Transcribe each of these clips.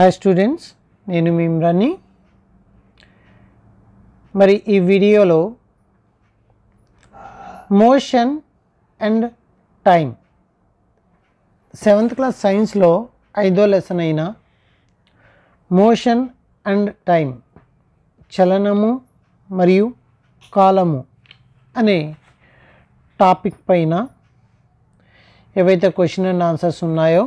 Hi students నేను మీ ఇమ్రాన్ని మరి ఈ వీడియోలో motion and time seventh class సైన్స్లో ఐదో లెసన్ అయిన మోషన్ అండ్ టైం చలనము మరియు కాలము అనే టాపిక్ పైన ఏవైతే క్వశ్చన్ అండ్ ఆన్సర్స్ ఉన్నాయో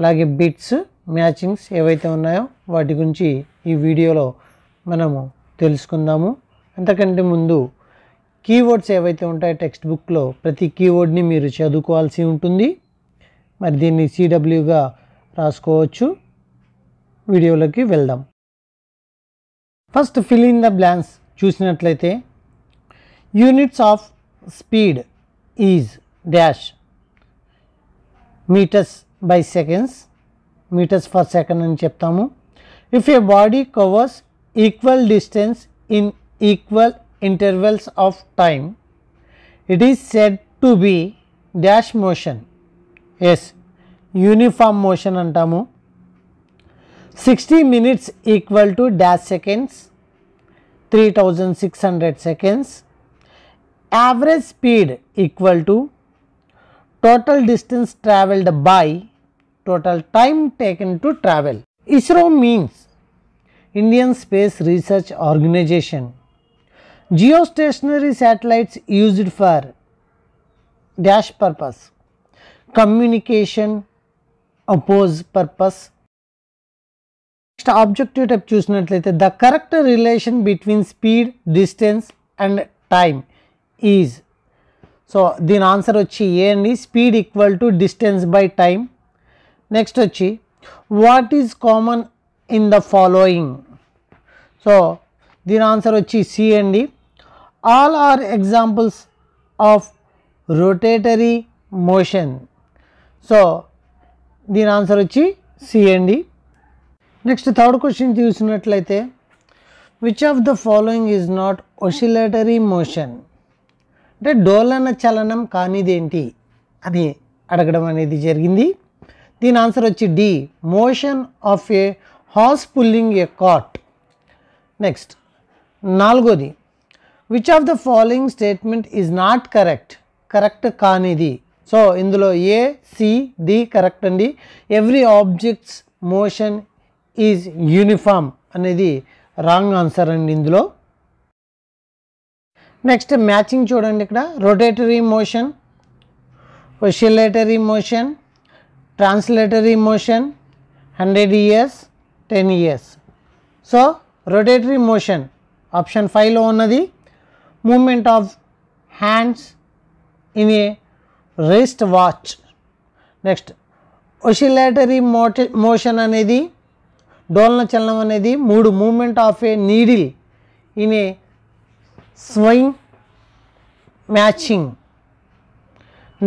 అలాగే బిట్స్ మ్యాచింగ్స్ ఏవైతే ఉన్నాయో వాటి గురించి ఈ వీడియోలో మనము తెలుసుకుందాము అంతకంటే ముందు కీవర్డ్స్ ఏవైతే ఉంటాయో టెక్స్ట్ బుక్లో ప్రతి కీవర్డ్ని మీరు చదువుకోవాల్సి ఉంటుంది మరి దీన్ని సిడబ్ల్యూగా రాసుకోవచ్చు వీడియోలోకి వెళ్దాం first fill in the blanks చూసినట్లయితే units of speed is dash metres by seconds meters per second and cheptamu. If a body covers equal distance in equal intervals of time, it is said to be dash motion. Yes, uniform motion antamu. 60 minutes equal to dash seconds, 3600 seconds. Average speed equal to total distance traveled by total time taken to travel. ISRO means Indian Space Research Organization. Geostationary satellites used for dash purpose, communication, oppose purpose. Next objective type చూసినట్లయితే the correct relation between speed, distance and time is. So, answer answer వచ్చి A అండి speed equal to distance by time next వచ్చి what is common in the following so the answer వచ్చి C అండి all are examples of rotatory motion so the answer వచ్చి C అండి next third question చూసినట్లయితే which of the following is not oscillatory motion అంటే డోలన చలనం కానిదేంటి అని అడగడం అనేది జరిగింది దీని ఆన్సర్ వచ్చి D motion of a horse pulling a cart next నాలుగోది which of the following statement is not correct correct కానిది సో ఇందులో ఏ సి డి కరెక్ట్ అండి every objects motion is uniform అనేది రాంగ్ ఆన్సర్ అండి ఇందులో next matching చూడండి ఇక్కడ rotatory motion oscillatory motion translatory motion 100 years 10 years. So, rotatory motion option 5 లో ఉన్నది movement of hands in a wrist watch. Next oscillatory మోట motion అనేది డోలన చలనం అనేది మూడు movement of a needle in a swing matching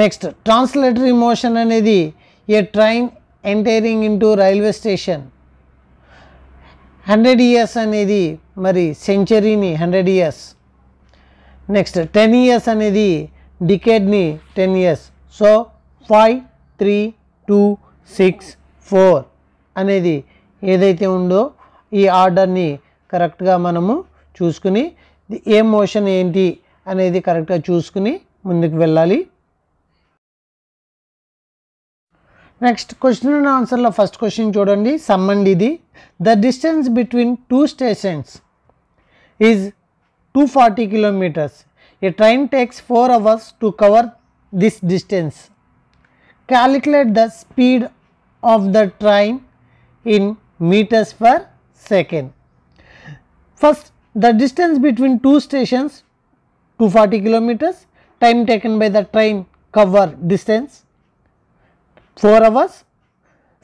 next translatory motion అనేది a train entering into railway station hundred years అనేది మరి సెంచరీని hundred years next ten years అనేది డికేడ్ని ten years so five three two six four అనేది ఏదైతే ఉందో ఈ ఆర్డర్ని కరెక్ట్గా మనము చూసుకుని ఏ మోషన్ ఏంటి అనేది కరెక్ట్గా చూసుకుని ముందుకు వెళ్ళాలి Next question and answer The first question chodandi sambandhi idi the distance between two stations is 240 kilometers a train takes 4 hours to cover this distance calculate the speed of the train in meters per second first the distance between two stations 240 kilometers time taken by the train cover distance four hours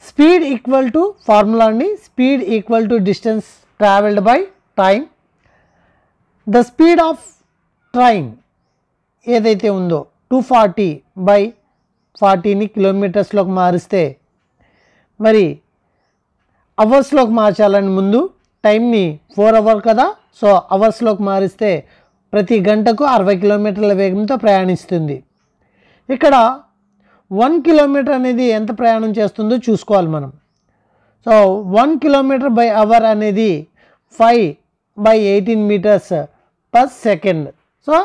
speed equal to ఫార్ములాని speed equal to distance travelled by train the speed of train ఏదైతే ఉందో two forty by ఫార్టీని కిలోమీటర్స్లోకి మారిస్తే మరి అవర్స్లోకి మార్చాలని ముందు టైంని ఫోర్ అవర్ కదా సో అవర్స్లోకి మారిస్తే ప్రతి గంటకు అరవై కిలోమీటర్ల వేగంతో ప్రయాణిస్తుంది ఇక్కడ వన్ కిలోమీటర్ అనేది ఎంత ప్రయాణం చేస్తుందో చూసుకోవాలి మనం so one kilometre by hour అనేది five by eighteen metres per second so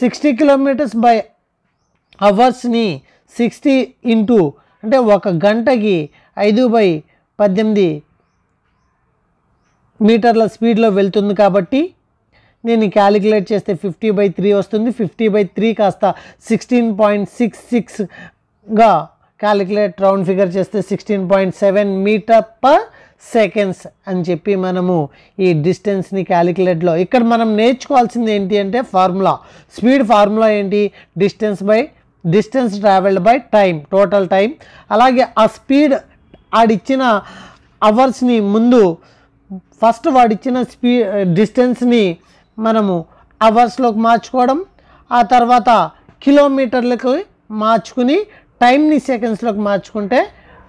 sixty kilometres by అవర్స్ని సిక్స్టీ ఇంటూ అంటే ఒక గంటకి ఐదు బై పద్దెనిమిది మీటర్ల స్పీడ్లో వెళ్తుంది కాబట్టి నేను క్యాలిక్యులేట్ చేస్తే ఫిఫ్టీ బై త్రీ వస్తుంది ఫిఫ్టీ బై త్రీ కాస్త సిక్స్టీన్ పాయింట్ సిక్స్ సిక్స్ గా క్యాలిక్యులేట్ రౌండ్ ఫిగర్ చేస్తే sixteen point seven metre per seconds అని చెప్పి మనము ఈ డిస్టెన్స్ని క్యాలిక్యులేట్లో ఇక్కడ మనం నేర్చుకోవాల్సింది ఏంటి అంటే ఫార్ములా స్పీడ్ ఫార్ములా ఏంటి distance by distance travelled by time total time అలాగే ఆ స్పీడ్ ఆడిచ్చిన అవర్స్ని ముందు ఫస్ట్ వాడిచ్చిన స్పీ డిస్టెన్స్ని మనము అవర్స్లోకి మార్చుకోవడం ఆ తర్వాత కిలోమీటర్లకి మార్చుకుని టైంని సెకండ్స్లోకి మార్చుకుంటే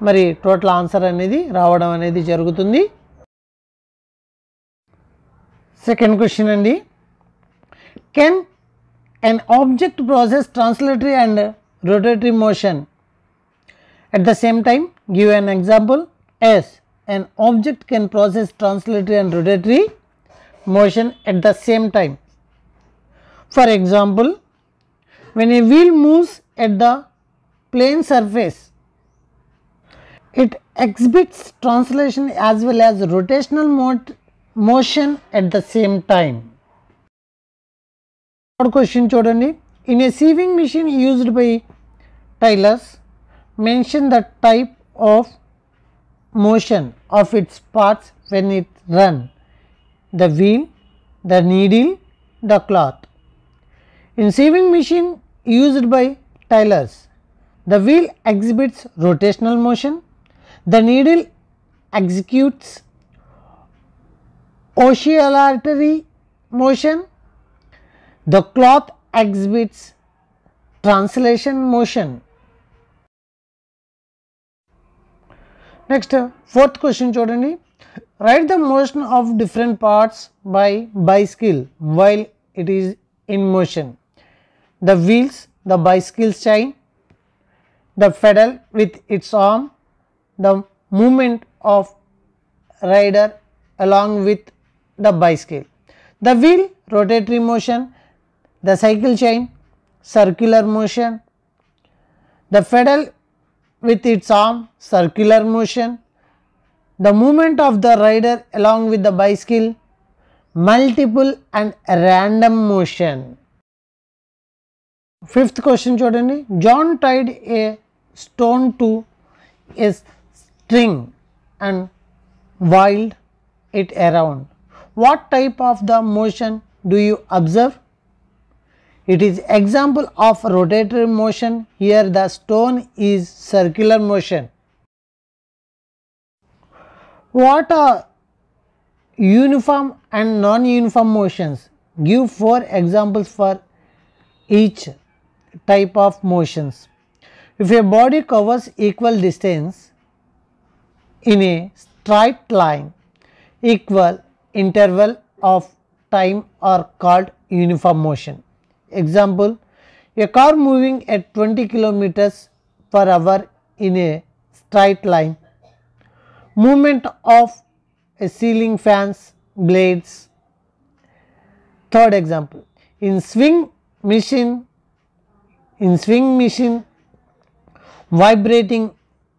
మరి టోటల్ ఆన్సర్ అనేది రావడం అనేది జరుగుతుంది సెకండ్ క్వశ్చన్ అండి can an object process translatory and rotatory motion at the same time give an example as an object can process translatory and rotatory motion at the same time for example when a wheel moves at the plane surface. It exhibits translation as well as rotational motion at the same time. Third question chodandi. In a sieving machine used by Tylers, mention the type of motion of its parts when it run, the wheel, the needle, the cloth. In sieving machine used by Tylers, the wheel exhibits rotational motion. The needle executes oscillatory motion. The cloth exhibits translation motion. Next, uh, fourth question చూడండి. Write the motion of different parts by bicycle while it is in motion. The wheels, the bicycle chain, the pedal with its arm, the movement of rider along with the bicycle. The wheel rotatory motion, the cycle chain circular motion, the pedal with its arm circular motion, the movement of the rider along with the bicycle, multiple and random motion. Fifth question, చూడండి John tied a stone to is string and wild it around. What type of the motion do you observe? It is example of rotatory motion. Here the stone is circular motion. What are uniform and non-uniform motions? Give four examples for each type of motions. If a body covers equal distance in a straight line, equal interval of time are called uniform motion. Example, a car moving at 20 kilometers per hour in a straight line, movement of a ceiling fans, blades. Third example, in swing machine, in swing machine vibrating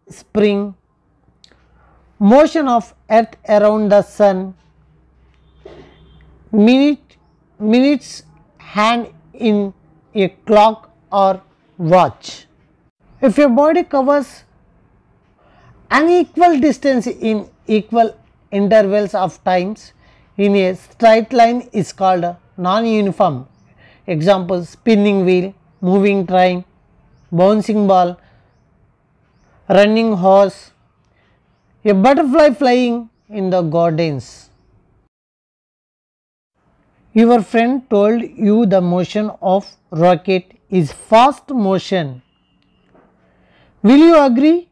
spring, motion of earth around the sun, minute, minutes hand in a clock or watch. If your body covers unequal distance in equal intervals of times in a straight line is called non-uniform. Example spinning wheel, moving train, bouncing ball running horse, a butterfly flying in the gardens. Your friend told you the motion of rocket is fast motion. Will you agree?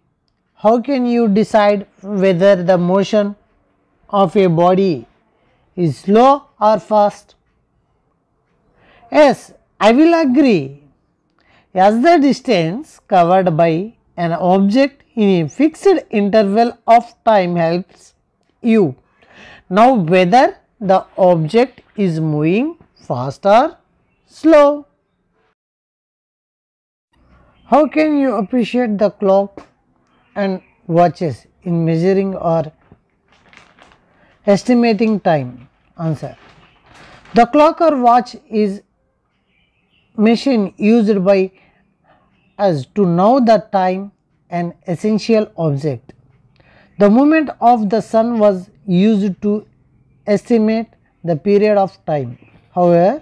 How can you decide whether the motion of a body is slow or fast? Yes, I will agree. As the distance covered by an object in a fixed interval of time helps you. Now, whether the object is moving fast or slow. How can you appreciate the clock and watches in measuring or estimating time? Answer. The clock or watch is machine used by as to know the time an essential object. The movement of the sun was used to estimate the period of time. However,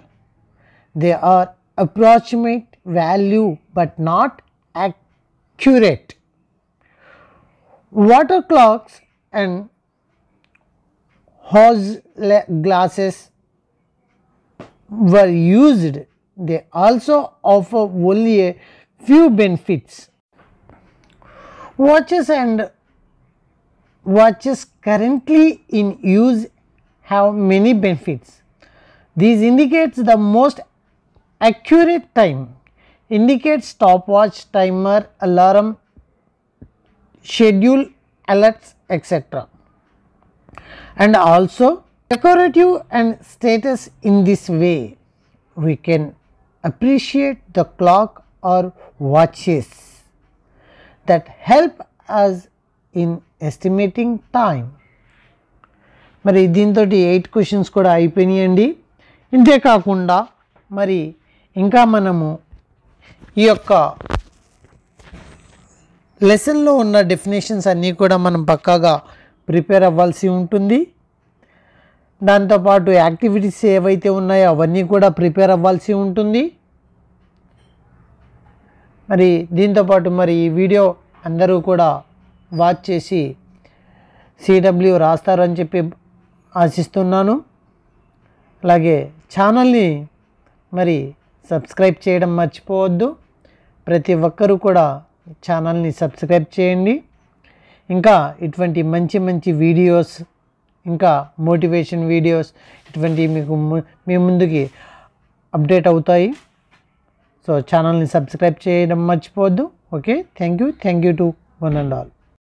they are approximate value but not accurate. Water clocks and hose glasses were used. They also offer only a few benefits. Watches and watches currently in use have many benefits. These indicates the most accurate time, indicates stopwatch, timer, alarm, schedule, alerts etc. And also decorative and status in this way we can appreciate the clock or watches that help us in estimating time. మరి దీంతో eight questions కూడా అయిపోయినాయండి ఇంతే కాకుండా మరి ఇంకా మనము ఈ యొక్క లెసన్లో ఉన్న డెఫినేషన్స్ అన్నీ కూడా మనం పక్కాగా ప్రిపేర్ అవ్వాల్సి ఉంటుంది దాంతోపాటు యాక్టివిటీస్ ఏవైతే ఉన్నాయో అవన్నీ కూడా ప్రిపేర్ అవ్వాల్సి ఉంటుంది మరి దీంతోపాటు మరి ఈ వీడియో అందరూ కూడా వాచ్ చేసి సిడబ్ల్యూ రాస్తారని చెప్పి ఆశిస్తున్నాను అలాగే ఛానల్ని మరి సబ్స్క్రైబ్ చేయడం మర్చిపోవద్దు ప్రతి ఒక్కరూ కూడా ఛానల్ని సబ్స్క్రైబ్ చేయండి ఇంకా ఇటువంటి మంచి మంచి వీడియోస్ ఇంకా మోటివేషన్ వీడియోస్ ఇటువంటి మీకు మీ ముందుకి అప్డేట్ అవుతాయి సో ఛానల్ని సబ్స్క్రైబ్ చేయడం మర్చిపోవద్దు okay thank you thank you to one and all